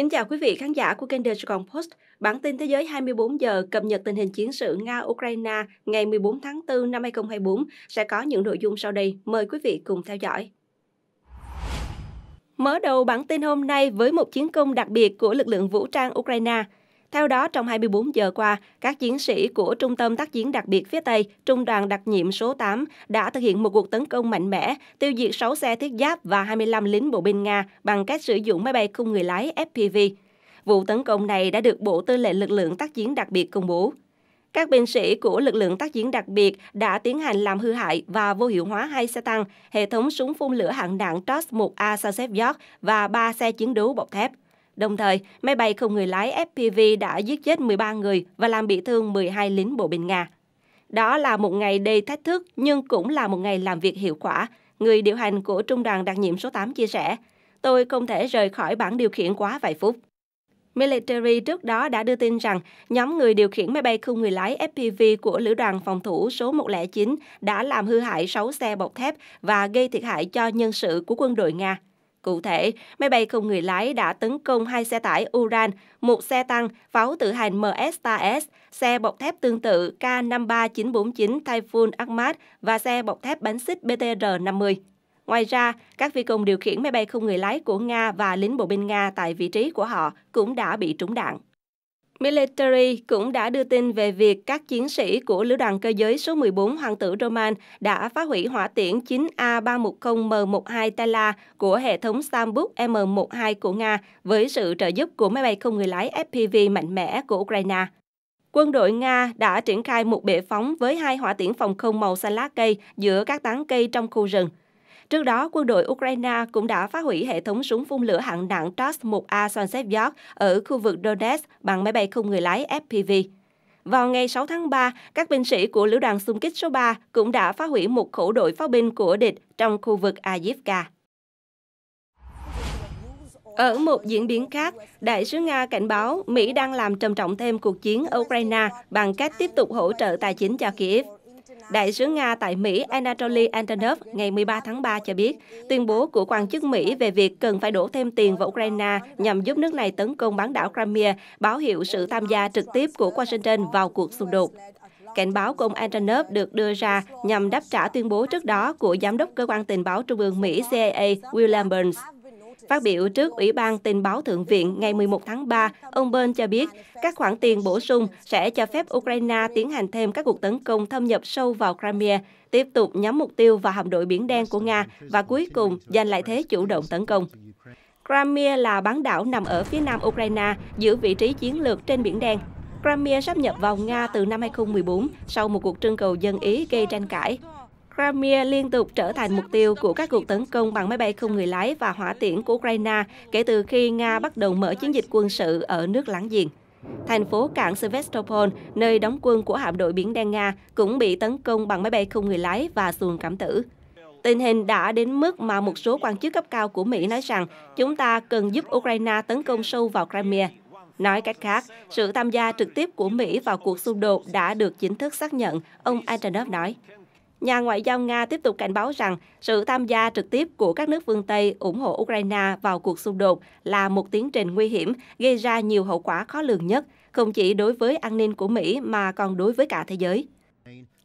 Kính chào quý vị khán giả của kênh The Dragon Post. Bản tin thế giới 24 giờ cập nhật tình hình chiến sự Nga-Ukraine ngày 14 tháng 4 năm 2024 sẽ có những nội dung sau đây. Mời quý vị cùng theo dõi. Mở đầu bản tin hôm nay với một chiến công đặc biệt của lực lượng vũ trang Ukraine – theo đó, trong 24 giờ qua, các chiến sĩ của Trung tâm tác chiến đặc biệt phía Tây, Trung đoàn đặc nhiệm số 8 đã thực hiện một cuộc tấn công mạnh mẽ, tiêu diệt 6 xe thiết giáp và 25 lính bộ binh Nga bằng cách sử dụng máy bay không người lái FPV. Vụ tấn công này đã được Bộ Tư lệnh Lực lượng tác chiến đặc biệt công bố. Các binh sĩ của lực lượng tác chiến đặc biệt đã tiến hành làm hư hại và vô hiệu hóa hai xe tăng, hệ thống súng phun lửa hạng nặng TOS-1A Sasev và ba xe chiến đấu bọc thép. Đồng thời, máy bay không người lái FPV đã giết chết 13 người và làm bị thương 12 lính bộ binh Nga. Đó là một ngày đầy thách thức nhưng cũng là một ngày làm việc hiệu quả, người điều hành của Trung đoàn đặc nhiệm số 8 chia sẻ. Tôi không thể rời khỏi bảng điều khiển quá vài phút. Military trước đó đã đưa tin rằng nhóm người điều khiển máy bay không người lái FPV của Lữ đoàn phòng thủ số 109 đã làm hư hại 6 xe bọc thép và gây thiệt hại cho nhân sự của quân đội Nga. Cụ thể, máy bay không người lái đã tấn công hai xe tải Uran, một xe tăng, pháo tự hành ms xe bọc thép tương tự K53949 Typhoon Ahmad và xe bọc thép bánh xích BTR-50. Ngoài ra, các phi công điều khiển máy bay không người lái của Nga và lính bộ binh Nga tại vị trí của họ cũng đã bị trúng đạn. Military cũng đã đưa tin về việc các chiến sĩ của Lữ đoàn Cơ giới số 14 Hoàng tử Roman đã phá hủy hỏa tiễn 9A310M12 Tala của hệ thống Sambuk M12 của Nga với sự trợ giúp của máy bay không người lái FPV mạnh mẽ của Ukraine. Quân đội Nga đã triển khai một bệ phóng với hai hỏa tiễn phòng không màu xanh lá cây giữa các tán cây trong khu rừng. Trước đó, quân đội Ukraine cũng đã phá hủy hệ thống súng phun lửa hạng nặng TAS-1A Sunset ở khu vực Donetsk bằng máy bay không người lái FPV. Vào ngày 6 tháng 3, các binh sĩ của Lữ đoàn xung kích số 3 cũng đã phá hủy một khẩu đội pháo binh của địch trong khu vực Avdiivka. Ở một diễn biến khác, đại sứ Nga cảnh báo Mỹ đang làm trầm trọng thêm cuộc chiến ở Ukraine bằng cách tiếp tục hỗ trợ tài chính cho Kiev. Đại sứ Nga tại Mỹ Anatoly Antonov ngày 13 tháng 3 cho biết, tuyên bố của quan chức Mỹ về việc cần phải đổ thêm tiền vào Ukraine nhằm giúp nước này tấn công bán đảo Crimea báo hiệu sự tham gia trực tiếp của Washington vào cuộc xung đột. Cảnh báo của ông Antonov được đưa ra nhằm đáp trả tuyên bố trước đó của Giám đốc Cơ quan Tình báo Trung ương Mỹ CIA William Burns. Phát biểu trước Ủy ban Tình báo Thượng viện ngày 11 tháng 3, ông Bern cho biết các khoản tiền bổ sung sẽ cho phép Ukraine tiến hành thêm các cuộc tấn công thâm nhập sâu vào Crimea, tiếp tục nhắm mục tiêu vào hạm đội Biển Đen của Nga và cuối cùng giành lại thế chủ động tấn công. Crimea là bán đảo nằm ở phía nam Ukraine, giữ vị trí chiến lược trên Biển Đen. Crimea sắp nhập vào Nga từ năm 2014 sau một cuộc trưng cầu dân Ý gây tranh cãi. Crimea liên tục trở thành mục tiêu của các cuộc tấn công bằng máy bay không người lái và hỏa tiễn của Ukraine kể từ khi Nga bắt đầu mở chiến dịch quân sự ở nước láng giềng. Thành phố cảng Sevastopol, nơi đóng quân của hạm đội biển đen Nga, cũng bị tấn công bằng máy bay không người lái và xuồng cảm tử. Tình hình đã đến mức mà một số quan chức cấp cao của Mỹ nói rằng chúng ta cần giúp Ukraine tấn công sâu vào Crimea. Nói cách khác, sự tham gia trực tiếp của Mỹ vào cuộc xung đột đã được chính thức xác nhận, ông Antonov nói nhà ngoại giao Nga tiếp tục cảnh báo rằng sự tham gia trực tiếp của các nước phương Tây ủng hộ Ukraine vào cuộc xung đột là một tiến trình nguy hiểm gây ra nhiều hậu quả khó lường nhất, không chỉ đối với an ninh của Mỹ mà còn đối với cả thế giới.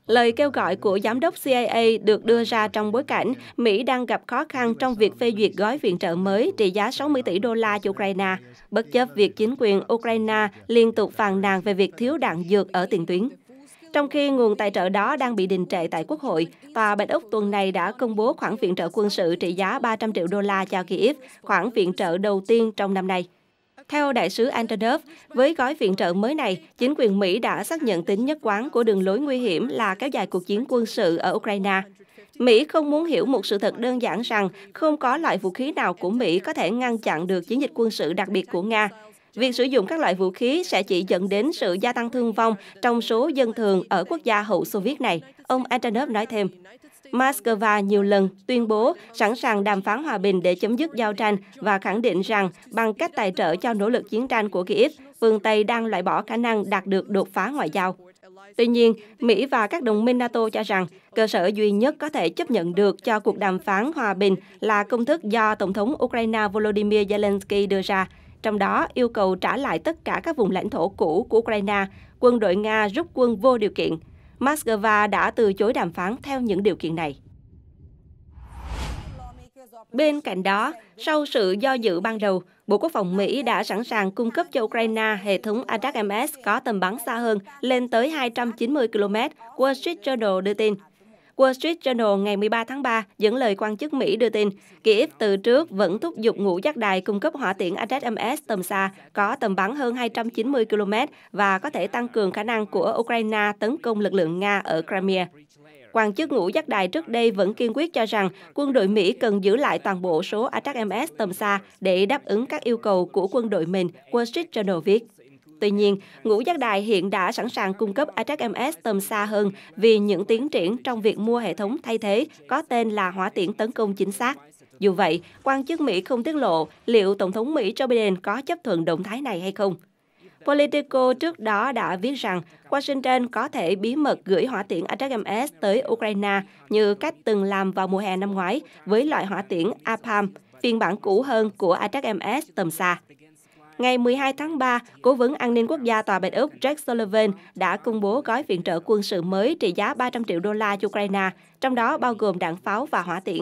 Lời kêu gọi của giám đốc CIA được đưa ra trong bối cảnh Mỹ đang gặp khó khăn trong việc phê duyệt gói viện trợ mới trị giá 60 tỷ đô la cho Ukraine, bất chấp việc chính quyền Ukraine liên tục phàn nàn về việc thiếu đạn dược ở tiền tuyến. Trong khi nguồn tài trợ đó đang bị đình trệ tại Quốc hội, và Bạch Úc tuần này đã công bố khoản viện trợ quân sự trị giá 300 triệu đô la cho Kiev, khoản viện trợ đầu tiên trong năm nay. Theo đại sứ Antonov, với gói viện trợ mới này, chính quyền Mỹ đã xác nhận tính nhất quán của đường lối nguy hiểm là kéo dài cuộc chiến quân sự ở Ukraine. Mỹ không muốn hiểu một sự thật đơn giản rằng không có loại vũ khí nào của Mỹ có thể ngăn chặn được chiến dịch quân sự đặc biệt của Nga. Việc sử dụng các loại vũ khí sẽ chỉ dẫn đến sự gia tăng thương vong trong số dân thường ở quốc gia hậu Xô Viết này, ông Antonov nói thêm. Moscow nhiều lần tuyên bố sẵn sàng đàm phán hòa bình để chấm dứt giao tranh và khẳng định rằng bằng cách tài trợ cho nỗ lực chiến tranh của Kiev, phương Tây đang loại bỏ khả năng đạt được đột phá ngoại giao. Tuy nhiên, Mỹ và các đồng minh NATO cho rằng cơ sở duy nhất có thể chấp nhận được cho cuộc đàm phán hòa bình là công thức do Tổng thống Ukraine Volodymyr Zelensky đưa ra, trong đó yêu cầu trả lại tất cả các vùng lãnh thổ cũ của Ukraine, quân đội Nga rút quân vô điều kiện. Moscow đã từ chối đàm phán theo những điều kiện này. Bên cạnh đó, sau sự do dự ban đầu, Bộ Quốc phòng Mỹ đã sẵn sàng cung cấp cho Ukraine hệ thống ATACMS có tầm bắn xa hơn lên tới 290 km, Wall Street Journal đưa tin. Wall Street Journal ngày 13 tháng 3 dẫn lời quan chức Mỹ đưa tin, Kiev từ trước vẫn thúc giục ngũ giác đài cung cấp hỏa tiễn ATACMS tầm xa có tầm bắn hơn 290 km và có thể tăng cường khả năng của Ukraine tấn công lực lượng Nga ở Crimea. Quan chức ngũ giác đài trước đây vẫn kiên quyết cho rằng quân đội Mỹ cần giữ lại toàn bộ số ATACMS tầm xa để đáp ứng các yêu cầu của quân đội mình, Wall Street Journal viết. Tuy nhiên, ngũ giác đài hiện đã sẵn sàng cung cấp ATACMS tầm xa hơn vì những tiến triển trong việc mua hệ thống thay thế có tên là hỏa tiễn tấn công chính xác. Dù vậy, quan chức Mỹ không tiết lộ liệu Tổng thống Mỹ Joe Biden có chấp thuận động thái này hay không. Politico trước đó đã viết rằng Washington có thể bí mật gửi hỏa tiễn ATACMS tới Ukraine như cách từng làm vào mùa hè năm ngoái với loại hỏa tiễn APAM, phiên bản cũ hơn của ATACMS tầm xa. Ngày 12 tháng 3, Cố vấn An ninh Quốc gia Tòa Bạch Úc Jack Sullivan đã công bố gói viện trợ quân sự mới trị giá 300 triệu đô la cho Ukraine, trong đó bao gồm đạn pháo và hỏa tiễn.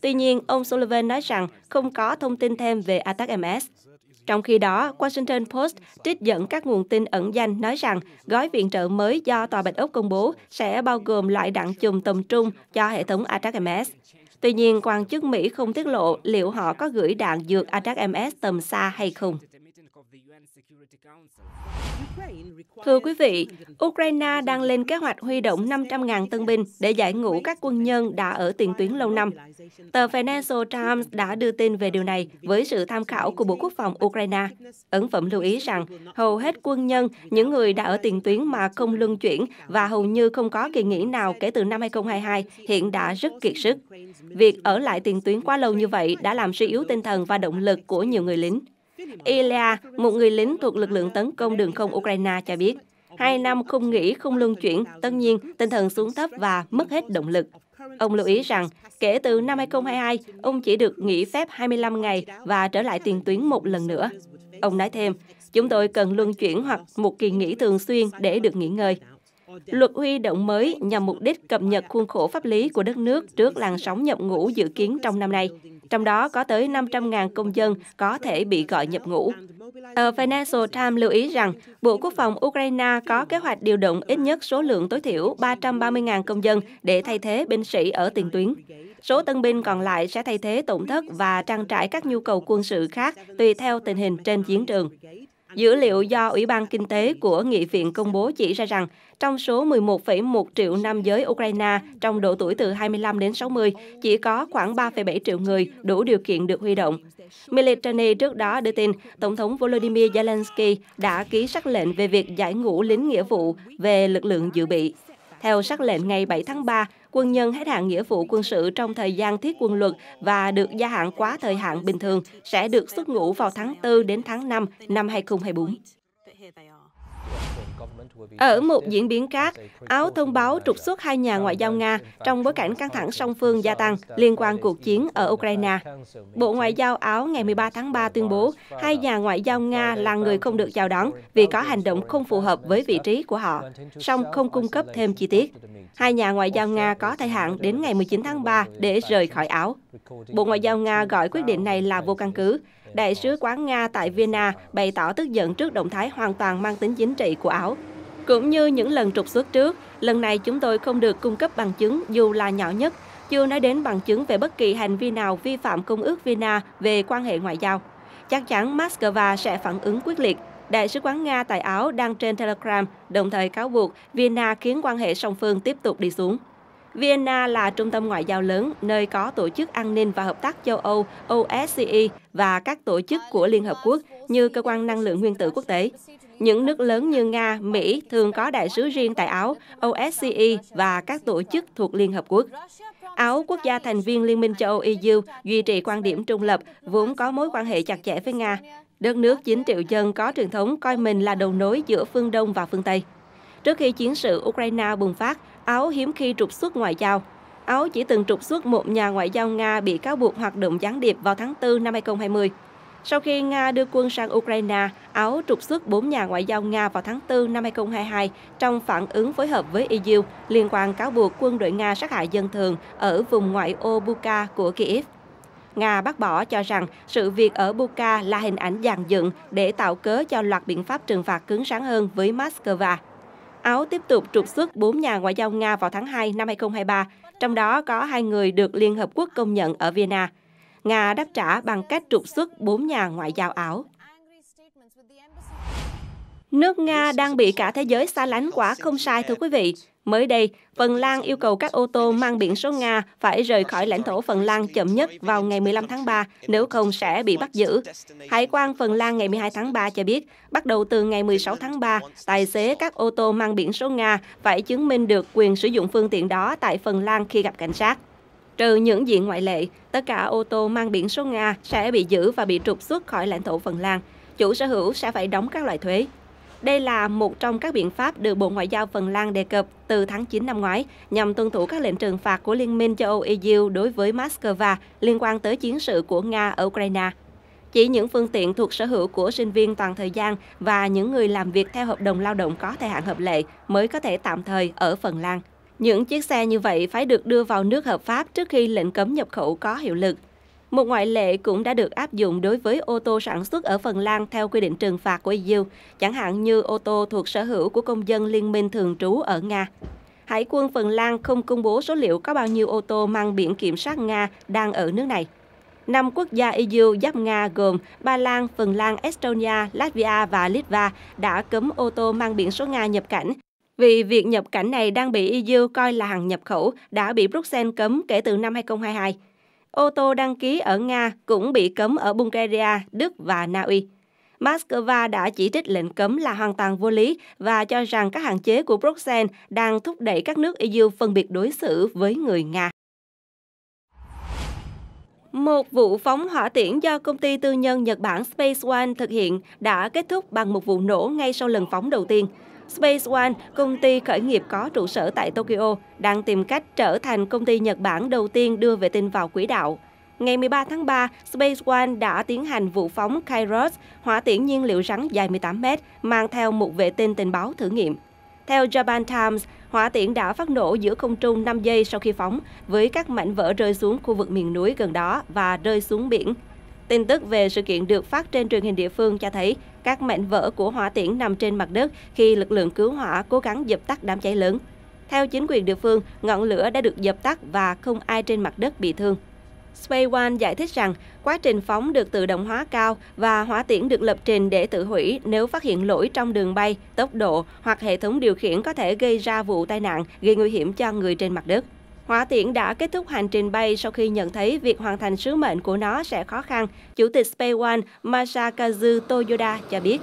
Tuy nhiên, ông Sullivan nói rằng không có thông tin thêm về attack MS. Trong khi đó, Washington Post trích dẫn các nguồn tin ẩn danh nói rằng gói viện trợ mới do Tòa Bạch Úc công bố sẽ bao gồm loại đạn chùm tầm trung cho hệ thống ATACMS. Tuy nhiên, quan chức Mỹ không tiết lộ liệu họ có gửi đạn dược ATACMS tầm xa hay không. Thưa quý vị, Ukraine đang lên kế hoạch huy động 500.000 tân binh để giải ngũ các quân nhân đã ở tiền tuyến lâu năm. Tờ Financial Times đã đưa tin về điều này với sự tham khảo của Bộ Quốc phòng Ukraine. Ấn phẩm lưu ý rằng, hầu hết quân nhân, những người đã ở tiền tuyến mà không luân chuyển và hầu như không có kỳ nghỉ nào kể từ năm 2022 hiện đã rất kiệt sức. Việc ở lại tiền tuyến quá lâu như vậy đã làm suy yếu tinh thần và động lực của nhiều người lính. Ilya, một người lính thuộc lực lượng tấn công đường không Ukraine cho biết, hai năm không nghỉ, không luân chuyển, tất nhiên tinh thần xuống thấp và mất hết động lực. Ông lưu ý rằng, kể từ năm 2022, ông chỉ được nghỉ phép 25 ngày và trở lại tiền tuyến một lần nữa. Ông nói thêm, chúng tôi cần luân chuyển hoặc một kỳ nghỉ thường xuyên để được nghỉ ngơi. Luật huy động mới nhằm mục đích cập nhật khuôn khổ pháp lý của đất nước trước làn sóng nhập ngũ dự kiến trong năm nay. Trong đó có tới 500.000 công dân có thể bị gọi nhập ngũ. Tờ Financial Times lưu ý rằng Bộ Quốc phòng Ukraine có kế hoạch điều động ít nhất số lượng tối thiểu 330.000 công dân để thay thế binh sĩ ở tiền tuyến. Số tân binh còn lại sẽ thay thế tổn thất và trang trải các nhu cầu quân sự khác tùy theo tình hình trên chiến trường. Dữ liệu do Ủy ban Kinh tế của Nghị viện công bố chỉ ra rằng, trong số 11,1 triệu nam giới Ukraine trong độ tuổi từ 25 đến 60, chỉ có khoảng 3,7 triệu người đủ điều kiện được huy động. Militany trước đó đưa tin Tổng thống Volodymyr Zelensky đã ký sắc lệnh về việc giải ngũ lính nghĩa vụ về lực lượng dự bị. Theo sắc lệnh ngày 7 tháng 3, quân nhân hết hạn nghĩa vụ quân sự trong thời gian thiết quân luật và được gia hạn quá thời hạn bình thường sẽ được xuất ngũ vào tháng 4 đến tháng 5 năm 2024. Ở một diễn biến khác, Áo thông báo trục xuất hai nhà ngoại giao Nga trong bối cảnh căng thẳng song phương gia tăng liên quan cuộc chiến ở Ukraine. Bộ Ngoại giao Áo ngày 13 tháng 3 tuyên bố hai nhà ngoại giao Nga là người không được chào đón vì có hành động không phù hợp với vị trí của họ, song không cung cấp thêm chi tiết. Hai nhà ngoại giao Nga có thời hạn đến ngày 19 tháng 3 để rời khỏi Áo. Bộ Ngoại giao Nga gọi quyết định này là vô căn cứ. Đại sứ quán Nga tại Vienna bày tỏ tức giận trước động thái hoàn toàn mang tính chính trị của Áo. Cũng như những lần trục xuất trước, lần này chúng tôi không được cung cấp bằng chứng dù là nhỏ nhất, chưa nói đến bằng chứng về bất kỳ hành vi nào vi phạm Công ước Vienna về quan hệ ngoại giao. Chắc chắn Moscow sẽ phản ứng quyết liệt. Đại sứ quán Nga tại Áo đang trên Telegram, đồng thời cáo buộc Vienna khiến quan hệ song phương tiếp tục đi xuống. Vienna là trung tâm ngoại giao lớn, nơi có Tổ chức An ninh và Hợp tác châu Âu OSCE và các tổ chức của Liên Hợp Quốc như Cơ quan Năng lượng Nguyên tử Quốc tế. Những nước lớn như Nga, Mỹ thường có đại sứ riêng tại Áo, OSCE và các tổ chức thuộc Liên Hợp Quốc. Áo, quốc gia thành viên Liên minh châu Âu EU, duy trì quan điểm trung lập, vốn có mối quan hệ chặt chẽ với Nga. Đất nước 9 triệu dân có truyền thống coi mình là đầu nối giữa phương Đông và phương Tây. Trước khi chiến sự Ukraine bùng phát, Áo hiếm khi trục xuất ngoại giao. Áo chỉ từng trục xuất một nhà ngoại giao Nga bị cáo buộc hoạt động gián điệp vào tháng 4 năm 2020. Sau khi Nga đưa quân sang Ukraine, Áo trục xuất 4 nhà ngoại giao Nga vào tháng 4 năm 2022 trong phản ứng phối hợp với EU liên quan cáo buộc quân đội Nga sát hại dân thường ở vùng ngoại ô Buka của Kiev. Nga bác bỏ cho rằng sự việc ở Buka là hình ảnh dàn dựng để tạo cớ cho loạt biện pháp trừng phạt cứng rắn hơn với Moscow. Áo tiếp tục trục xuất 4 nhà ngoại giao Nga vào tháng 2 năm 2023, trong đó có hai người được Liên Hợp Quốc công nhận ở Vienna. Nga đáp trả bằng cách trục xuất bốn nhà ngoại giao ảo. Nước Nga đang bị cả thế giới xa lánh quả không sai thưa quý vị. Mới đây, Phần Lan yêu cầu các ô tô mang biển số Nga phải rời khỏi lãnh thổ Phần Lan chậm nhất vào ngày 15 tháng 3, nếu không sẽ bị bắt giữ. Hải quan Phần Lan ngày 12 tháng 3 cho biết, bắt đầu từ ngày 16 tháng 3, tài xế các ô tô mang biển số Nga phải chứng minh được quyền sử dụng phương tiện đó tại Phần Lan khi gặp cảnh sát. Trừ những diện ngoại lệ, tất cả ô tô mang biển số Nga sẽ bị giữ và bị trục xuất khỏi lãnh thổ Phần Lan. Chủ sở hữu sẽ phải đóng các loại thuế. Đây là một trong các biện pháp được Bộ Ngoại giao Phần Lan đề cập từ tháng 9 năm ngoái nhằm tuân thủ các lệnh trừng phạt của Liên minh châu Âu EU đối với Moscow liên quan tới chiến sự của Nga ở Ukraine. Chỉ những phương tiện thuộc sở hữu của sinh viên toàn thời gian và những người làm việc theo hợp đồng lao động có thời hạn hợp lệ mới có thể tạm thời ở Phần Lan. Những chiếc xe như vậy phải được đưa vào nước hợp pháp trước khi lệnh cấm nhập khẩu có hiệu lực. Một ngoại lệ cũng đã được áp dụng đối với ô tô sản xuất ở Phần Lan theo quy định trừng phạt của EU, chẳng hạn như ô tô thuộc sở hữu của công dân liên minh thường trú ở Nga. Hải quân Phần Lan không công bố số liệu có bao nhiêu ô tô mang biển kiểm soát Nga đang ở nước này. Năm quốc gia EU giáp Nga gồm Ba Lan, Phần Lan, Estonia, Latvia và Litva đã cấm ô tô mang biển số Nga nhập cảnh vì việc nhập cảnh này đang bị EU coi là hàng nhập khẩu đã bị Bruxelles cấm kể từ năm 2022. Ô tô đăng ký ở Nga cũng bị cấm ở Bulgaria, Đức và Na Uy. Moscow đã chỉ trích lệnh cấm là hoàn toàn vô lý và cho rằng các hạn chế của Bruxelles đang thúc đẩy các nước EU phân biệt đối xử với người Nga. Một vụ phóng hỏa tiễn do công ty tư nhân Nhật Bản Space One thực hiện đã kết thúc bằng một vụ nổ ngay sau lần phóng đầu tiên. Space One, công ty khởi nghiệp có trụ sở tại Tokyo, đang tìm cách trở thành công ty Nhật Bản đầu tiên đưa vệ tinh vào quỹ đạo. Ngày 13 tháng 3, Space One đã tiến hành vụ phóng Kairos, hỏa tiễn nhiên liệu rắn dài 18 mét, mang theo một vệ tinh tình báo thử nghiệm. Theo Japan Times, hỏa tiễn đã phát nổ giữa không trung 5 giây sau khi phóng, với các mảnh vỡ rơi xuống khu vực miền núi gần đó và rơi xuống biển. Tin tức về sự kiện được phát trên truyền hình địa phương cho thấy các mảnh vỡ của hỏa tiễn nằm trên mặt đất khi lực lượng cứu hỏa cố gắng dập tắt đám cháy lớn. Theo chính quyền địa phương, ngọn lửa đã được dập tắt và không ai trên mặt đất bị thương. Space One giải thích rằng quá trình phóng được tự động hóa cao và hỏa tiễn được lập trình để tự hủy nếu phát hiện lỗi trong đường bay, tốc độ hoặc hệ thống điều khiển có thể gây ra vụ tai nạn, gây nguy hiểm cho người trên mặt đất. Hỏa tiễn đã kết thúc hành trình bay sau khi nhận thấy việc hoàn thành sứ mệnh của nó sẽ khó khăn, Chủ tịch Space One Masakazu Toyoda cho biết.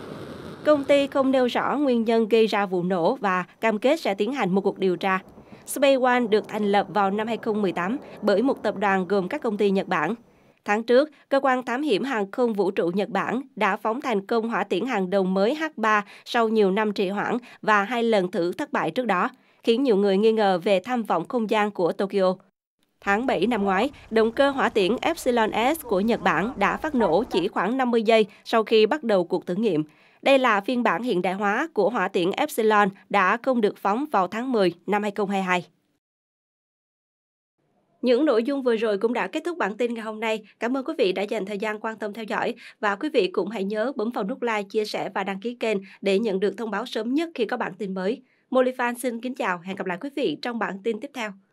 Công ty không nêu rõ nguyên nhân gây ra vụ nổ và cam kết sẽ tiến hành một cuộc điều tra. Space One được thành lập vào năm 2018 bởi một tập đoàn gồm các công ty Nhật Bản. Tháng trước, Cơ quan Thám hiểm Hàng không Vũ trụ Nhật Bản đã phóng thành công hỏa tiễn hàng đầu mới H-3 sau nhiều năm trì hoãn và hai lần thử thất bại trước đó khiến nhiều người nghi ngờ về tham vọng không gian của Tokyo. Tháng 7 năm ngoái, động cơ hỏa tiễn Epsilon S của Nhật Bản đã phát nổ chỉ khoảng 50 giây sau khi bắt đầu cuộc thử nghiệm. Đây là phiên bản hiện đại hóa của hỏa tiễn Epsilon đã không được phóng vào tháng 10 năm 2022. Những nội dung vừa rồi cũng đã kết thúc bản tin ngày hôm nay. Cảm ơn quý vị đã dành thời gian quan tâm theo dõi và quý vị cũng hãy nhớ bấm vào nút like, chia sẻ và đăng ký kênh để nhận được thông báo sớm nhất khi có bản tin mới. Molifan xin kính chào, hẹn gặp lại quý vị trong bản tin tiếp theo.